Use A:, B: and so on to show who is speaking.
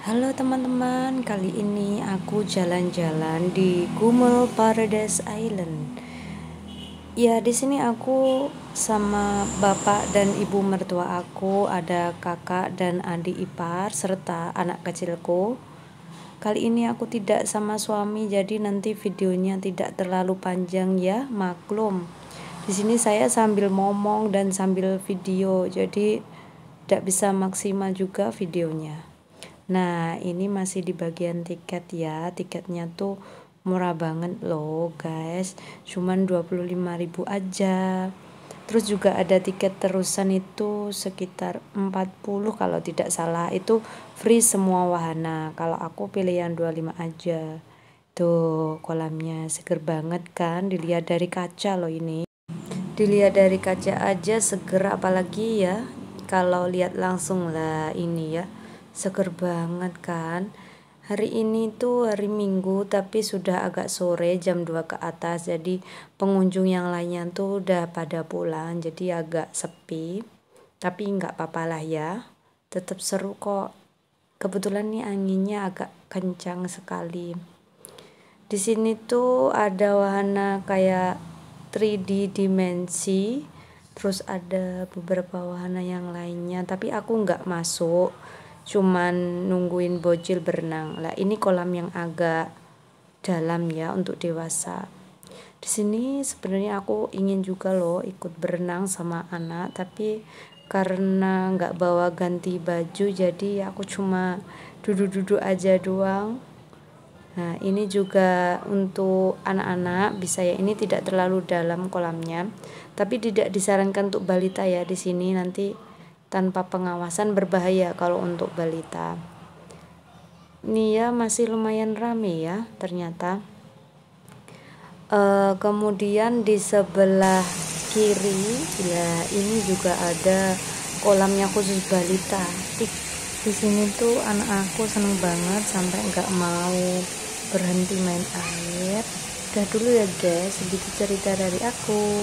A: Halo teman-teman, kali ini aku jalan-jalan di Gumel Paradise Island. Ya, di sini aku sama bapak dan ibu mertua aku, ada kakak dan adik ipar serta anak kecilku. Kali ini aku tidak sama suami jadi nanti videonya tidak terlalu panjang ya, maklum. Di sini saya sambil ngomong dan sambil video, jadi tidak bisa maksimal juga videonya. Nah, ini masih di bagian tiket ya. Tiketnya tuh murah banget loh, guys. Cuman ribu aja. Terus juga ada tiket terusan itu sekitar 40 kalau tidak salah. Itu free semua wahana. Kalau aku pilih yang 25 aja. Tuh, kolamnya seger banget kan dilihat dari kaca loh ini. Dilihat dari kaca aja seger apalagi ya kalau lihat langsung lah ini ya seger banget kan hari ini tuh hari minggu tapi sudah agak sore jam 2 ke atas jadi pengunjung yang lainnya tuh udah pada pulang jadi agak sepi tapi nggak apa lah ya tetap seru kok kebetulan nih anginnya agak kencang sekali di sini tuh ada wahana kayak 3D dimensi terus ada beberapa wahana yang lainnya tapi aku nggak masuk cuman nungguin bocil berenang lah ini kolam yang agak dalam ya untuk dewasa di sini sebenarnya aku ingin juga loh ikut berenang sama anak tapi karena nggak bawa ganti baju jadi aku cuma duduk-duduk aja doang Nah, ini juga untuk anak-anak bisa ya. Ini tidak terlalu dalam kolamnya, tapi tidak disarankan untuk balita ya di sini nanti tanpa pengawasan berbahaya kalau untuk balita. Nia masih lumayan rame ya ternyata. E, kemudian di sebelah kiri ya ini juga ada kolamnya khusus balita. Di, sini tuh anak aku seneng banget sampai nggak mau berhenti main air. Udah dulu ya guys, sedikit cerita dari aku.